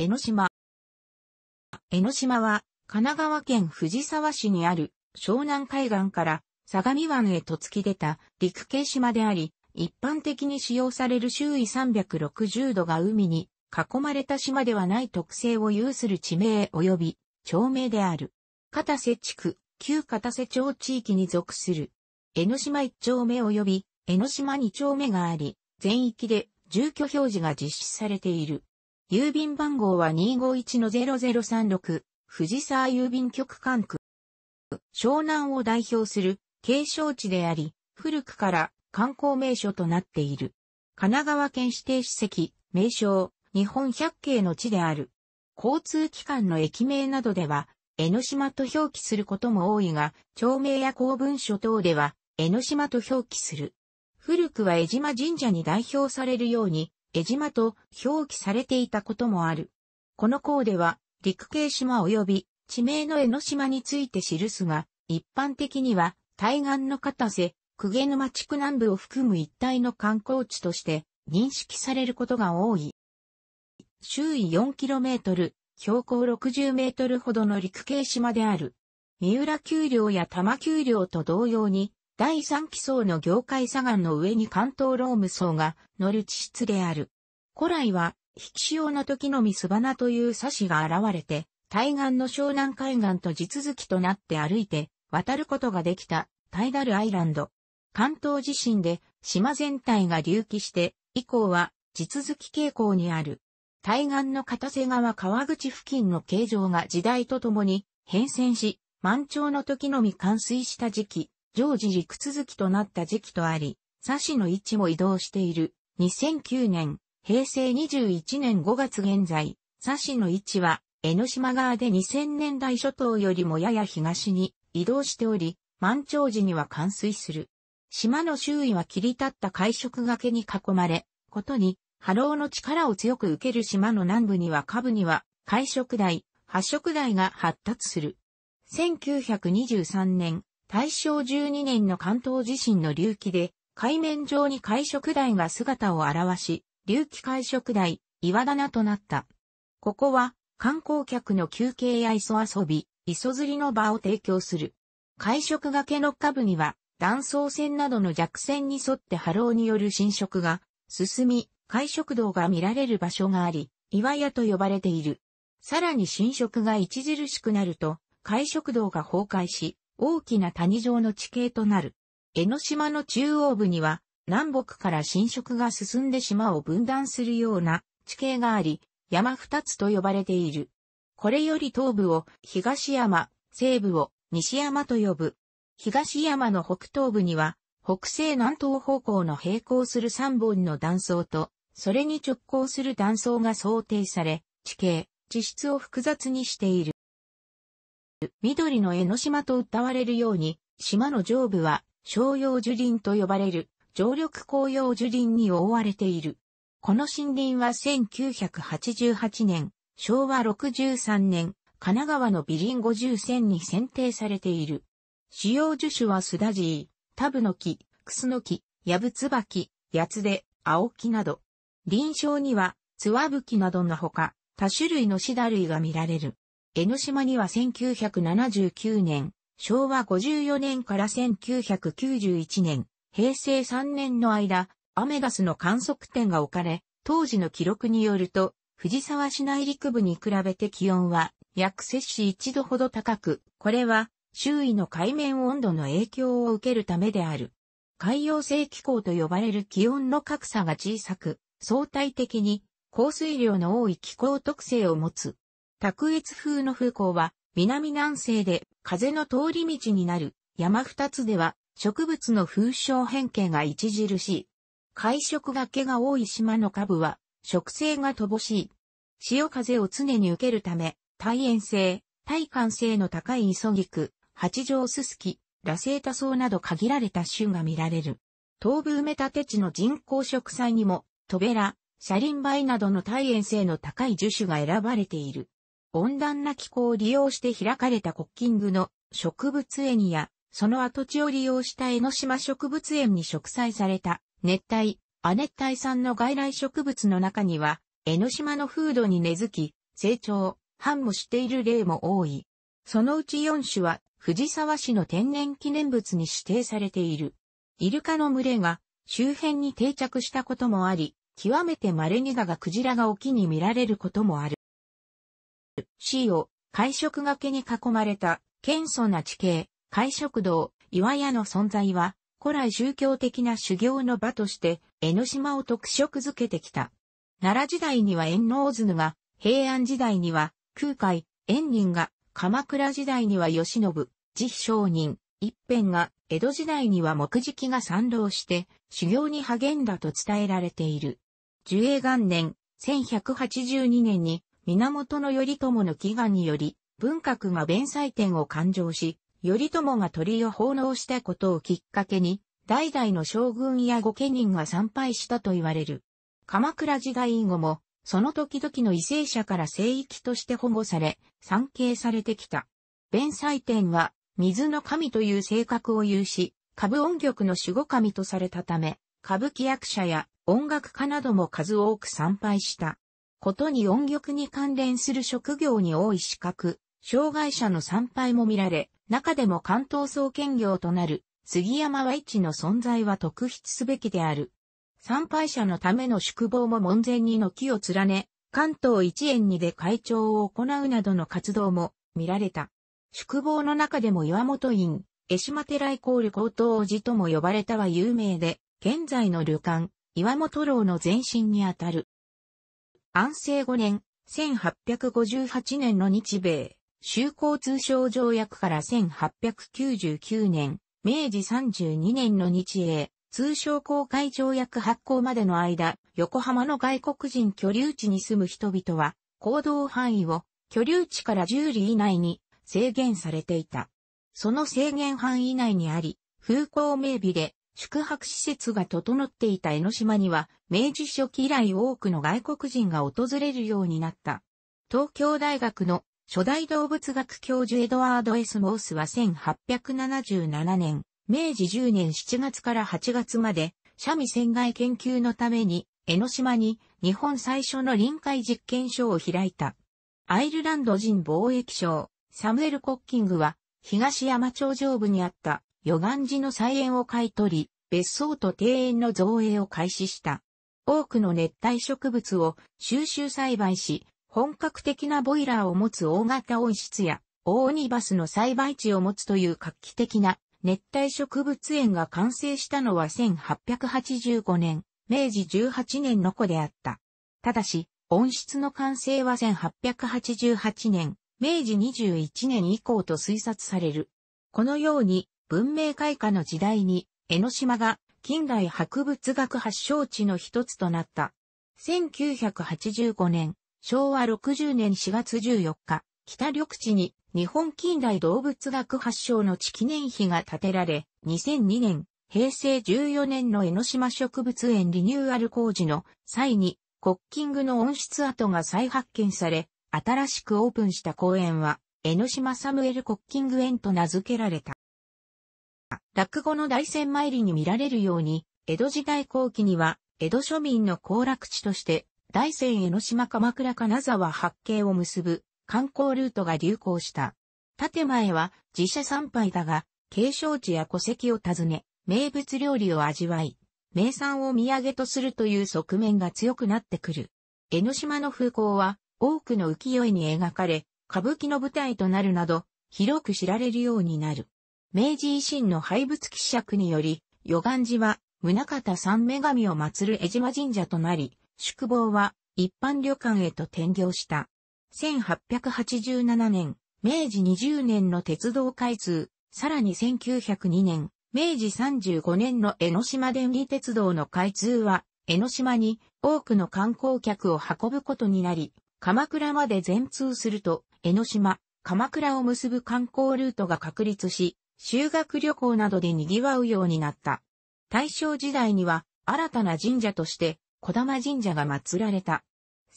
江ノ島。江ノ島は、神奈川県藤沢市にある湘南海岸から相模湾へと突き出た陸系島であり、一般的に使用される周囲360度が海に囲まれた島ではない特性を有する地名及び町名である。片瀬地区、旧片瀬町地域に属する。江ノ島1丁目及び江ノ島2丁目があり、全域で住居表示が実施されている。郵便番号は251-0036、藤沢郵便局管区。湘南を代表する景勝地であり、古くから観光名所となっている。神奈川県指定史跡、名称、日本百景の地である。交通機関の駅名などでは、江ノ島と表記することも多いが、町名や公文書等では、江ノ島と表記する。古くは江島神社に代表されるように、江島と表記されていたこともある。この項では、陸系島及び地名の江ノ島について記すが、一般的には、対岸の片瀬、久毛沼地区南部を含む一帯の観光地として認識されることが多い。周囲 4km、標高 60m ほどの陸系島である。三浦丘陵や多摩丘陵と同様に、第三期層の業界左岸の上に関東ローム層が乗る地質である。古来は、引き潮の時のみ巣花という差しが現れて、対岸の湘南海岸と地続きとなって歩いて渡ることができた、タイダルアイランド。関東地震で島全体が隆起して、以降は地続き傾向にある。対岸の片瀬川川口付近の形状が時代とともに変遷し、満潮の時のみ冠水した時期、常時陸続きとなった時期とあり、佐市の位置も移動している。2009年、平成21年5月現在、佐市の位置は、江ノ島側で2000年代初頭よりもやや東に移動しており、満潮時には冠水する。島の周囲は切り立った海食崖に囲まれ、ことに、波浪の力を強く受ける島の南部には下部には、海食台、発食台が発達する。1923年、大正12年の関東地震の隆起で、海面上に海食台が姿を現し、隆起海食台、岩棚となった。ここは、観光客の休憩や磯遊び、磯釣りの場を提供する。海食がけの下部には、断層線などの弱線に沿って波浪による浸食が進み、海食道が見られる場所があり、岩屋と呼ばれている。さらに浸食が著しくなると、海食道が崩壊し、大きな谷状の地形となる。江ノ島の中央部には、南北から侵食が進んで島を分断するような地形があり、山二つと呼ばれている。これより東部を東山、西部を西山と呼ぶ。東山の北東部には、北西南東方向の並行する三本の断層と、それに直行する断層が想定され、地形、地質を複雑にしている。緑の江ノ島と謳われるように、島の上部は、商用樹林と呼ばれる、常緑紅葉樹林に覆われている。この森林は1988年、昭和63年、神奈川のビリンゴ10に選定されている。主要樹種はスダジー、タブノキ、クスノキ、ヤブツバキ、ヤツデ、アオキなど。臨床には、ツワブキなどのほか、多種類のシダ類が見られる。江ノ島には1979年、昭和54年から1991年、平成3年の間、アメダスの観測点が置かれ、当時の記録によると、藤沢市内陸部に比べて気温は約摂氏1度ほど高く、これは周囲の海面温度の影響を受けるためである。海洋性気候と呼ばれる気温の格差が小さく、相対的に降水量の多い気候特性を持つ。卓越風の風光は、南南西で風の通り道になる山二つでは植物の風潮変形が著しい。海食が毛が多い島の下部は植生が乏しい。潮風を常に受けるため、耐塩性、耐寒性の高い磯菊、八条ススキ、ラセータなど限られた種が見られる。東部埋め立て地の人工植栽にも、トベラ、シャリンバイなどの耐塩性の高い樹種が選ばれている。温暖な気候を利用して開かれたコッキングの植物園や、その跡地を利用した江ノ島植物園に植栽された熱帯、亜熱帯産の外来植物の中には、江ノ島の風土に根付き、成長、繁茂している例も多い。そのうち4種は、藤沢市の天然記念物に指定されている。イルカの群れが周辺に定着したこともあり、極めて稀にだがクジラが沖に見られることもある。C を会食崖に囲まれた謙遜な地形、会食堂、岩屋の存在は、古来宗教的な修行の場として、江ノ島を特色づけてきた。奈良時代には縁能図が、平安時代には空海、縁人が、鎌倉時代には慶喜、慈悲商人、一辺が、江戸時代には木敷が賛同して、修行に励んだと伝えられている。樹永元年、1182年に、源頼朝の祈願により、文覚が弁祭典を勘定し、頼朝が鳥を奉納したことをきっかけに、代々の将軍や御家人が参拝したと言われる。鎌倉時代以後も、その時々の異性者から聖域として保護され、参詣されてきた。弁祭典は、水の神という性格を有し、歌舞音曲の守護神とされたため、歌舞伎役者や音楽家なども数多く参拝した。ことに音曲に関連する職業に多い資格、障害者の参拝も見られ、中でも関東総研業となる杉山和一の存在は特筆すべきである。参拝者のための宿坊も門前に軒を連ね、関東一円にで会長を行うなどの活動も見られた。宿坊の中でも岩本院、江島寺イコール高等寺とも呼ばれたは有名で、現在の旅館、岩本楼の前身にあたる。安政5年、1858年の日米、修好通商条約から1899年、明治32年の日英、通商公開条約発行までの間、横浜の外国人居留地に住む人々は、行動範囲を居留地から10里以内に制限されていた。その制限範囲内にあり、風光明媚で宿泊施設が整っていた江ノ島には、明治初期以来多くの外国人が訪れるようになった。東京大学の初代動物学教授エドワード・エス・モースは1877年、明治10年7月から8月まで、シャミ船外研究のために、江ノ島に日本最初の臨海実験所を開いた。アイルランド人貿易商、サムエル・コッキングは、東山町上部にあった余願寺の菜園を買い取り、別荘と庭園の造営を開始した。多くの熱帯植物を収集栽培し、本格的なボイラーを持つ大型温室や、オーニバスの栽培地を持つという画期的な熱帯植物園が完成したのは1885年、明治18年の子であった。ただし、温室の完成は1888年、明治21年以降と推察される。このように、文明開化の時代に、江ノ島が近代博物学発祥地の一つとなった。1985年、昭和60年4月14日、北緑地に日本近代動物学発祥の地記念碑が建てられ、2002年、平成14年の江ノ島植物園リニューアル工事の際に、コッキングの温室跡が再発見され、新しくオープンした公園は、江ノ島サムエル・コッキング園と名付けられた。落語の大仙参りに見られるように、江戸時代後期には、江戸庶民の行楽地として、大仙江ノ島鎌倉金沢八景を結ぶ観光ルートが流行した。建前は自社参拝だが、継承地や戸籍を訪ね、名物料理を味わい、名産を土産とするという側面が強くなってくる。江ノ島の風光は多くの浮世絵に描かれ、歌舞伎の舞台となるなど、広く知られるようになる。明治維新の廃仏希釈により、与願寺は、宗方三女神を祀る江島神社となり、宿坊は一般旅館へと転業した。1887年、明治20年の鉄道開通、さらに1902年、明治35年の江ノ島電離鉄道の開通は、江ノ島に多くの観光客を運ぶことになり、鎌倉まで全通すると、江ノ島、鎌倉を結ぶ観光ルートが確立し、修学旅行などで賑わうようになった。大正時代には新たな神社として小玉神社が祀られた。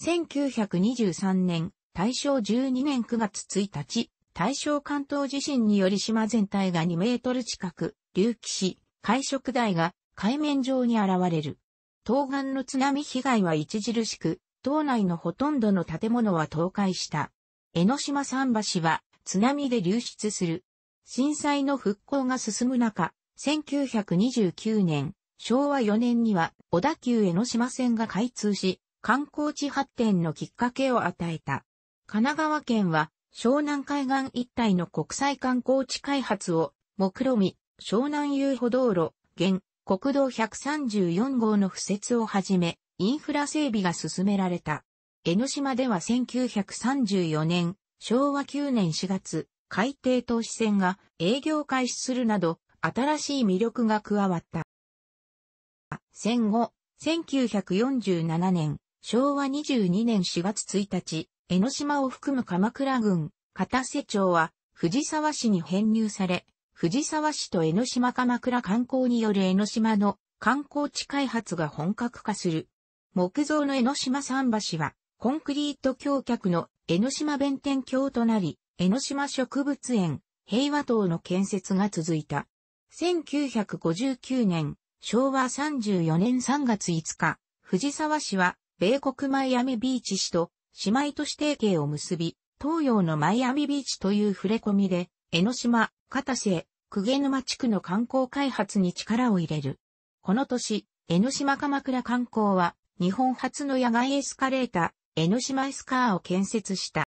1923年、大正12年9月1日、大正関東地震により島全体が2メートル近く隆起し、海食台が海面上に現れる。東岸の津波被害は著しく、島内のほとんどの建物は倒壊した。江ノ島桟橋は津波で流出する震災の復興が進む中、1929年、昭和4年には小田急江ノ島線が開通し、観光地発展のきっかけを与えた。神奈川県は湘南海岸一帯の国際観光地開発を目論み、湘南遊歩道路、現国道134号の付設をはじめ、インフラ整備が進められた。江ノ島では1934年、昭和9年4月、海底投資船が営業開始するなど、新しい魅力が加わった。戦後、1947年、昭和22年4月1日、江ノ島を含む鎌倉郡、片瀬町は、藤沢市に編入され、藤沢市と江ノ島鎌倉観光による江ノ島の観光地開発が本格化する。木造の江ノ島桟橋は、コンクリート橋脚の江ノ島弁天橋となり、江ノ島植物園、平和島の建設が続いた。1959年、昭和34年3月5日、藤沢市は、米国マイアミビーチ市と姉妹都市提携を結び、東洋のマイアミビーチという触れ込みで、江ノ島、片瀬、鵠沼地区の観光開発に力を入れる。この年、江ノ島鎌倉観光は、日本初の野外エスカレーター、江ノ島エスカーを建設した。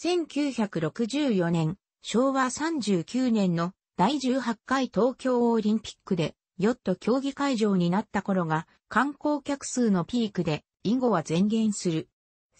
1964年、昭和39年の第18回東京オリンピックで、ヨット競技会場になった頃が観光客数のピークで、以後は前減する。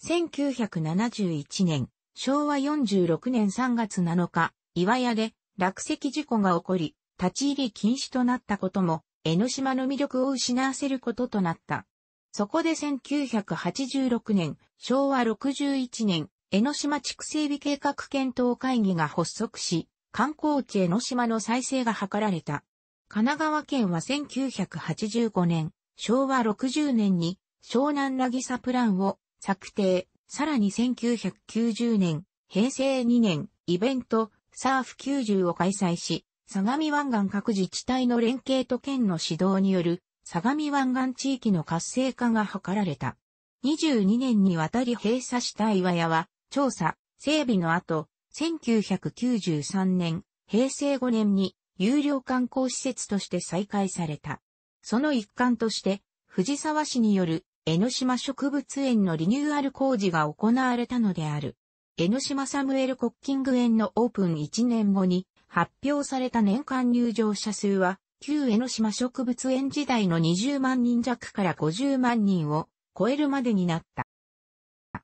1971年、昭和46年3月7日、岩屋で落石事故が起こり、立ち入り禁止となったことも、江ノ島の魅力を失わせることとなった。そこで1986年、昭和61年、江ノ島地区整備計画検討会議が発足し、観光地江ノ島の再生が図られた。神奈川県は1985年、昭和60年に湘南ラギサプランを策定、さらに1990年、平成2年、イベント、サーフ90を開催し、相模湾岸各自治体の連携と県の指導による、相模湾岸地域の活性化が図られた。22年にわたり閉鎖した岩屋は、調査、整備の後、1993年、平成5年に有料観光施設として再開された。その一環として、藤沢市による江ノ島植物園のリニューアル工事が行われたのである。江ノ島サムエルコッキング園のオープン1年後に発表された年間入場者数は、旧江ノ島植物園時代の20万人弱から50万人を超えるまでになった。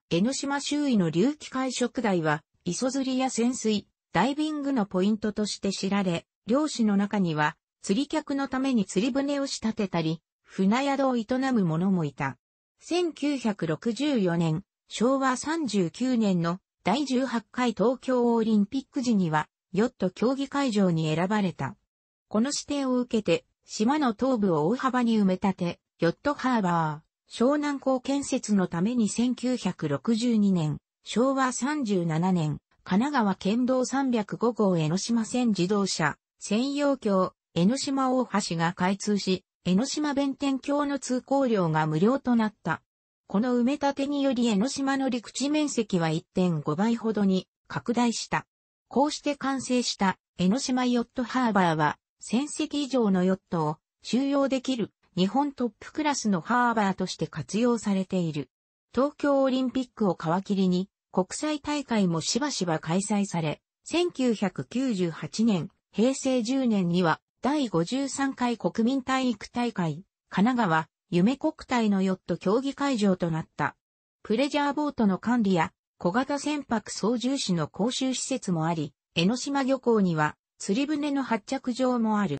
江ノ島周囲の流気海食台は、磯釣りや潜水、ダイビングのポイントとして知られ、漁師の中には、釣り客のために釣り船を仕立てたり、船宿を営む者もいた。1964年、昭和39年の第18回東京オリンピック時には、ヨット競技会場に選ばれた。この指定を受けて、島の東部を大幅に埋め立て、ヨットハーバー。湘南港建設のために1962年、昭和37年、神奈川県道305号江ノ島線自動車、専用橋、江ノ島大橋が開通し、江ノ島弁天橋の通行料が無料となった。この埋め立てにより江ノ島の陸地面積は1.5倍ほどに拡大した。こうして完成した江ノ島ヨットハーバーは1000隻以上のヨットを収容できる日本トップクラスのハーバーとして活用されている。東京オリンピックを皮切りに国際大会もしばしば開催され、1998年、平成10年には第53回国民体育大会、神奈川、夢国体のヨット競技会場となった。プレジャーボートの管理や小型船舶操縦士の講習施設もあり、江ノ島漁港には釣り船の発着場もある。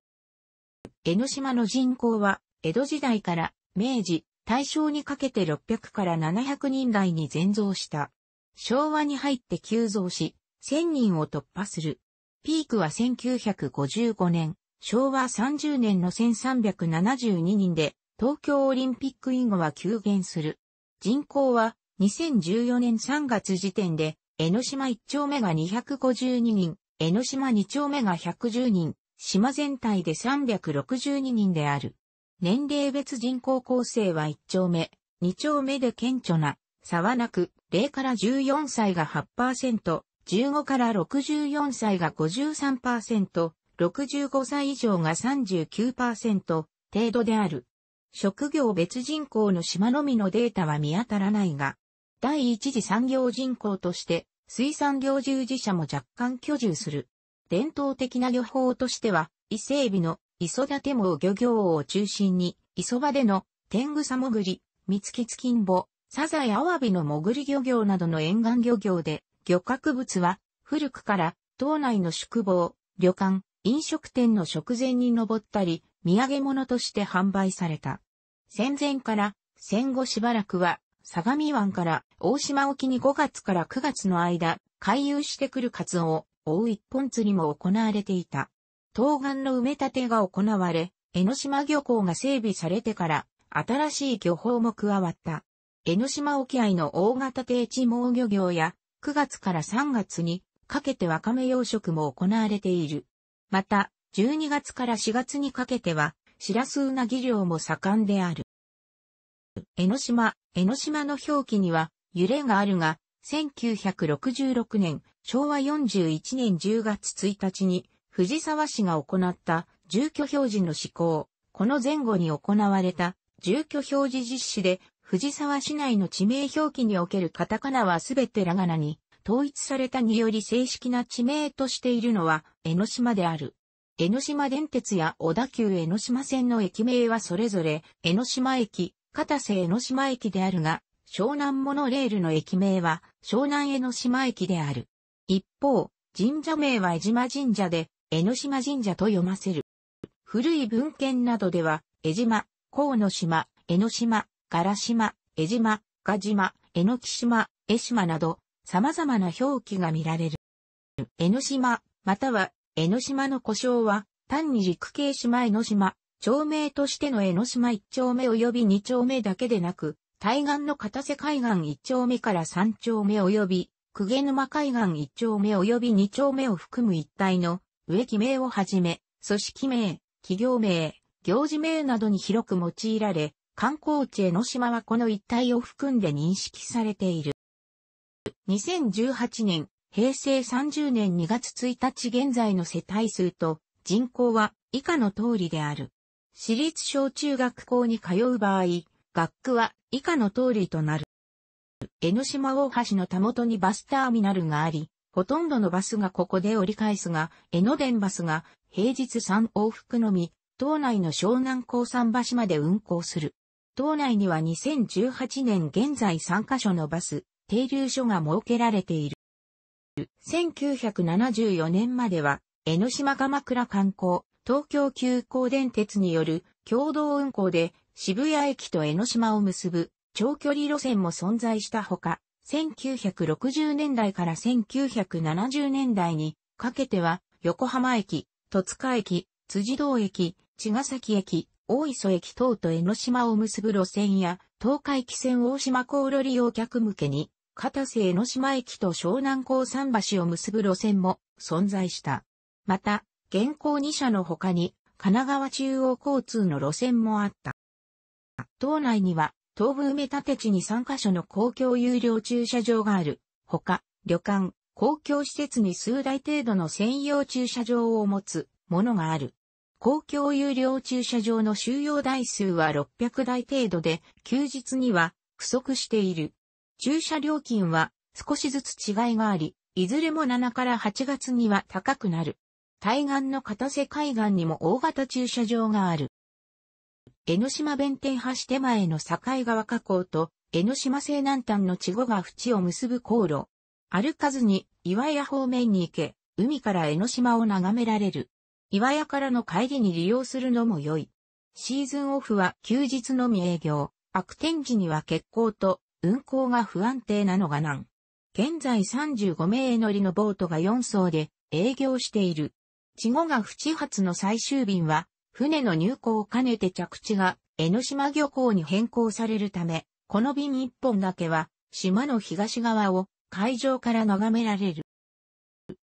江ノ島の人口は江戸時代から明治、大正にかけて600から700人台に全増した。昭和に入って急増し、1000人を突破する。ピークは1955年、昭和30年の1372人で、東京オリンピック以後は急減する。人口は2014年3月時点で、江ノ島1丁目が252人、江ノ島2丁目が110人、島全体で362人である。年齢別人口構成は1丁目、2丁目で顕著な、差はなく、0から14歳が8%、15から64歳が53%、65歳以上が39%程度である。職業別人口の島のみのデータは見当たらないが、第一次産業人口として、水産業従事者も若干居住する。伝統的な漁法としては、伊勢海老の磯立網漁業を中心に、磯場での天草潜り、三月金棒、サザエアワビの潜り漁業などの沿岸漁業で、漁獲物は古くから島内の宿坊、旅館、飲食店の食前に登ったり、土産物として販売された。戦前から戦後しばらくは相模湾から大島沖に5月から9月の間、回遊してくるカツオを追う一本釣りも行われていた。東岸の埋め立てが行われ、江ノ島漁港が整備されてから、新しい漁法も加わった。江ノ島沖合の大型低地網漁業や、9月から3月にかけてワカメ養殖も行われている。また、12月から4月にかけては、シラスウナギ漁も盛んである。江ノ島、江ノ島の表記には揺れがあるが、1966年、昭和41年10月1日に、藤沢市が行った住居表示の施行、この前後に行われた住居表示実施で、藤沢市内の地名表記におけるカタカナはすべてラガナに統一されたにより正式な地名としているのは江ノ島である。江ノ島電鉄や小田急江ノ島線の駅名はそれぞれ江ノ島駅、片瀬江ノ島駅であるが、湘南モノレールの駅名は湘南江ノ島駅である。一方、神社名は江島神社で、江ノ島神社と読ませる。古い文献などでは、江島、河野島、江ノ島、柄島、江島、賀島、江ノ木島、江島など、様々な表記が見られる。江ノ島、または、江ノ島の故障は、単に陸系島江ノ島、町名としての江ノ島一丁目及び二丁目だけでなく、対岸の片瀬海岸一丁目から三丁目及び、久毛沼海岸一丁目及び二丁目を含む一帯の植木名をはじめ、組織名、企業名、行事名などに広く用いられ、観光地江ノ島はこの一帯を含んで認識されている。2018年、平成30年2月1日現在の世帯数と人口は以下の通りである。私立小中学校に通う場合、学区は以下の通りとなる。江ノ島大橋のたもとにバスターミナルがあり、ほとんどのバスがここで折り返すが、江ノ電バスが平日3往復のみ、島内の湘南高山橋まで運行する。島内には2018年現在3カ所のバス、停留所が設けられている。1974年までは、江ノ島鎌倉観光、東京急行電鉄による共同運行で渋谷駅と江ノ島を結ぶ長距離路線も存在したほか、1960年代から1970年代にかけては、横浜駅、戸塚駅、辻堂駅、茅ヶ崎駅、大磯駅等と江ノ島を結ぶ路線や、東海汽船大島航路利用客向けに、片瀬江ノ島駅と湘南港桟橋を結ぶ路線も存在した。また、現行2社の他に、神奈川中央交通の路線もあった。島内には、東部埋め立て地に3カ所の公共有料駐車場がある。ほか、旅館、公共施設に数台程度の専用駐車場を持つものがある。公共有料駐車場の収容台数は600台程度で、休日には不足している。駐車料金は少しずつ違いがあり、いずれも7から8月には高くなる。対岸の片瀬海岸にも大型駐車場がある。江ノ島弁天橋手前の境川河口と江ノ島西南端の稚児が淵を結ぶ航路。歩かずに岩屋方面に行け、海から江ノ島を眺められる。岩屋からの帰りに利用するのも良い。シーズンオフは休日のみ営業、悪天時には欠航と運航が不安定なのが難。現在35名乗りのボートが4艘で営業している。稚児が淵発の最終便は船の入港を兼ねて着地が江ノ島漁港に変更されるため、この便一本だけは島の東側を海上から眺められる。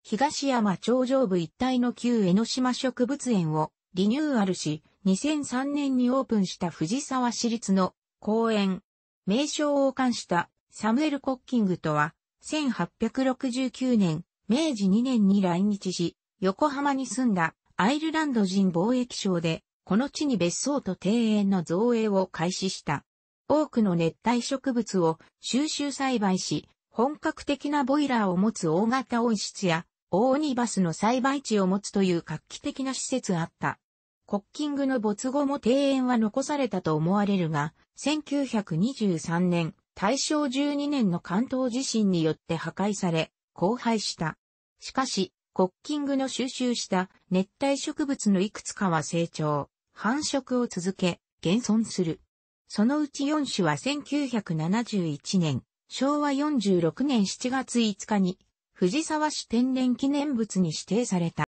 東山頂上部一帯の旧江ノ島植物園をリニューアルし、2003年にオープンした藤沢市立の公園。名称を冠したサムエル・コッキングとは、1869年、明治2年に来日し、横浜に住んだアイルランド人貿易省で、この地に別荘と庭園の造営を開始した。多くの熱帯植物を収集栽培し、本格的なボイラーを持つ大型温室や、オーニバスの栽培地を持つという画期的な施設あった。コッキングの没後も庭園は残されたと思われるが、1923年、大正12年の関東地震によって破壊され、荒廃した。しかし、コッキングの収集した熱帯植物のいくつかは成長、繁殖を続け、現存する。そのうち4種は1971年、昭和46年7月5日に、藤沢市天然記念物に指定された。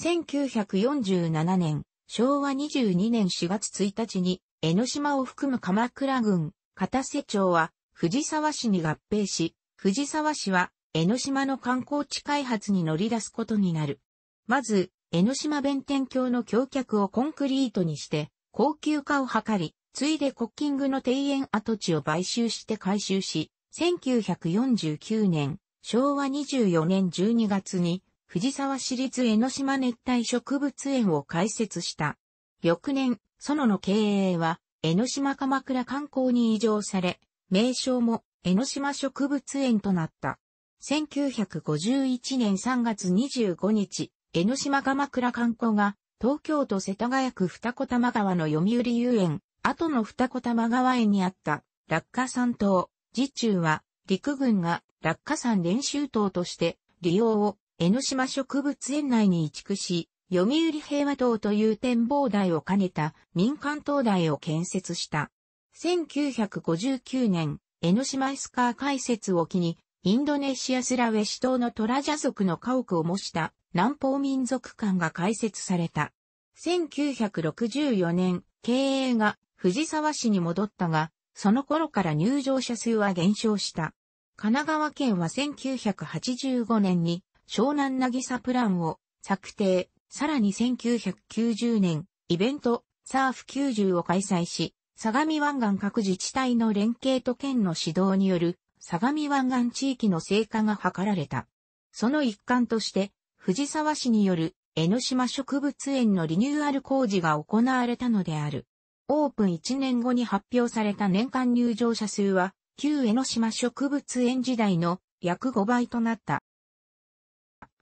1947年、昭和22年4月1日に、江ノ島を含む鎌倉郡、片瀬町は、藤沢市に合併し、藤沢市は江ノ島の観光地開発に乗り出すことになる。まず、江ノ島弁天橋の橋脚をコンクリートにして、高級化を図り、ついでコッキングの庭園跡地を買収して改修し、1949年、昭和24年12月に、藤沢市立江ノ島熱帯植物園を開設した。翌年、園の経営は、江ノ島鎌倉観光に移譲され、名称も江ノ島植物園となった。1951年3月25日、江ノ島鎌倉観光が、東京都世田谷区二子玉川の読売遊園、後の二子玉川園にあった、落下山島、自中は、陸軍が落下山練習島として、利用を江ノ島植物園内に移築し、読売平和島という展望台を兼ねた民間灯台を建設した。1959年、江ノ島エスカー開設を機に、インドネシアスラウェシ島のトラジャ族の家屋を模した南方民族館が開設された。1964年、経営が藤沢市に戻ったが、その頃から入場者数は減少した。神奈川県は1985年に湘南なぎさプランを策定、さらに1990年、イベント、サーフ90を開催し、相模湾岸各自治体の連携と県の指導による相模湾岸地域の成果が図られた。その一環として、藤沢市による江ノ島植物園のリニューアル工事が行われたのである。オープン1年後に発表された年間入場者数は、旧江ノ島植物園時代の約5倍となった。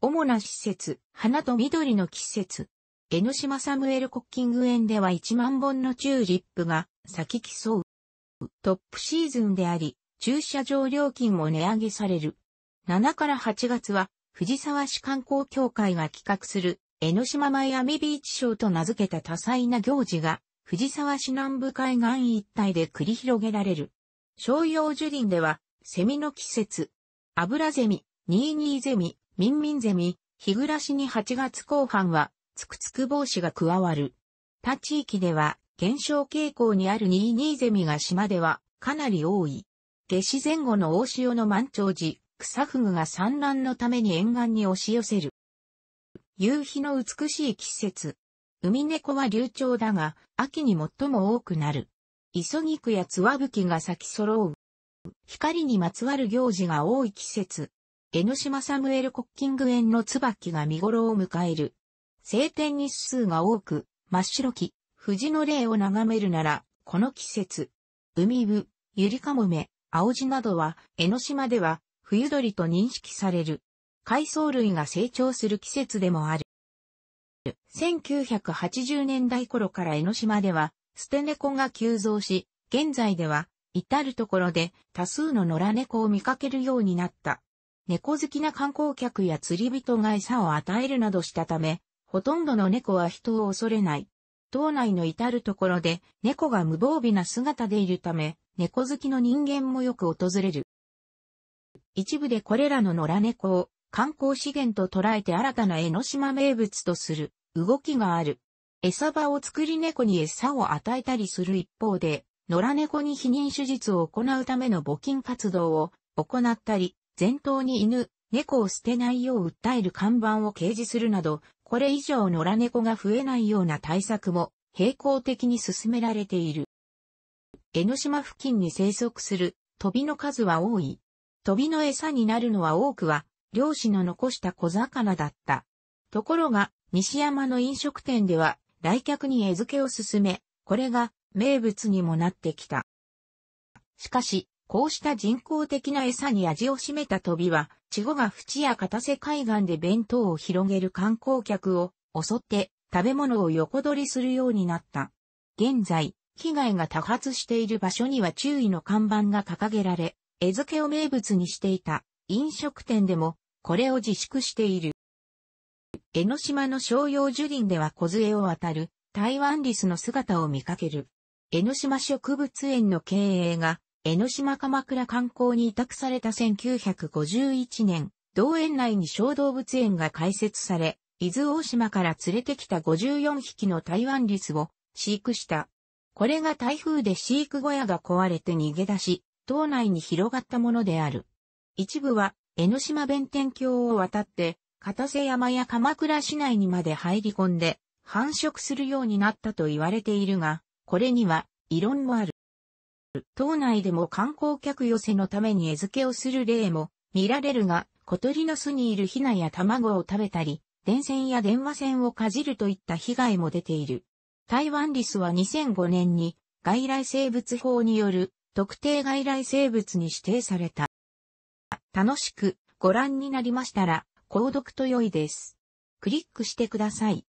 主な施設、花と緑の季節。江ノ島サムエルコッキング園では1万本のチューリップが咲き競う。トップシーズンであり、駐車場料金も値上げされる。7から8月は、藤沢市観光協会が企画する、江ノ島マイアミビーチショーと名付けた多彩な行事が、藤沢市南部海岸一帯で繰り広げられる。商用樹林では、セミの季節、油ゼミ、ニーニーゼミ、ミンミンゼミ、日暮らしに8月後半は、つくつく帽子が加わる。他地域では、減少傾向にあるニーニーゼミが島ではかなり多い。夏至前後の大潮の満潮時、草フグが産卵のために沿岸に押し寄せる。夕日の美しい季節。海猫は流暢だが、秋に最も多くなる。磯菊やツワブキが咲き揃う。光にまつわる行事が多い季節。江ノ島サムエル・コッキング園の椿が見頃を迎える。晴天日数が多く、真っ白き、藤の霊を眺めるなら、この季節。海部、ゆりかもめ、青地などは、江ノ島では、冬鳥と認識される。海藻類が成長する季節でもある。1980年代頃から江ノ島では、捨て猫が急増し、現在では、至るところで多数の野良猫を見かけるようになった。猫好きな観光客や釣り人が餌を与えるなどしたため、ほとんどの猫は人を恐れない。島内の至るところで猫が無防備な姿でいるため、猫好きの人間もよく訪れる。一部でこれらの野良猫を観光資源と捉えて新たな江ノ島名物とする動きがある。餌場を作り猫に餌を与えたりする一方で、野良猫に避妊手術を行うための募金活動を行ったり、前頭に犬、猫を捨てないよう訴える看板を掲示するなど、これ以上野良猫が増えないような対策も並行的に進められている。江ノ島付近に生息する飛びの数は多い。飛びの餌になるのは多くは、漁師の残した小魚だった。ところが、西山の飲食店では、来客に餌付けを進め、これが名物にもなってきた。しかし、こうした人工的な餌に味を占めた飛びは、稚語が淵や片瀬海岸で弁当を広げる観光客を襲って食べ物を横取りするようになった。現在、被害が多発している場所には注意の看板が掲げられ、餌付けを名物にしていた飲食店でもこれを自粛している。江ノ島の商用樹林では梢を渡る台湾リスの姿を見かける。江ノ島植物園の経営が江ノ島鎌倉観光に委託された1951年、同園内に小動物園が開設され、伊豆大島から連れてきた54匹の台湾リスを飼育したこれが台風で飼育小屋が壊れて逃げ出し、島内に広がったものである。一部は江ノ島弁天橋を渡って、片瀬山や鎌倉市内にまで入り込んで、繁殖するようになったと言われているが、これには異論もある。島内でも観光客寄せのために餌付けをする例も見られるが、小鳥の巣にいるヒナや卵を食べたり、電線や電話線をかじるといった被害も出ている。台湾リスは2005年に外来生物法による特定外来生物に指定された。楽しくご覧になりましたら、購読と良いです。クリックしてください。